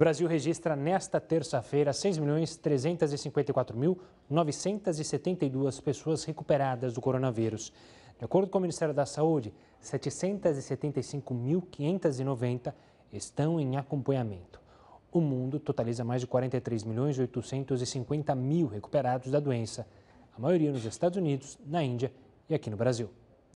O Brasil registra nesta terça-feira 6.354.972 pessoas recuperadas do coronavírus. De acordo com o Ministério da Saúde, 775.590 estão em acompanhamento. O mundo totaliza mais de 43 milhões e mil recuperados da doença, a maioria nos Estados Unidos, na Índia e aqui no Brasil.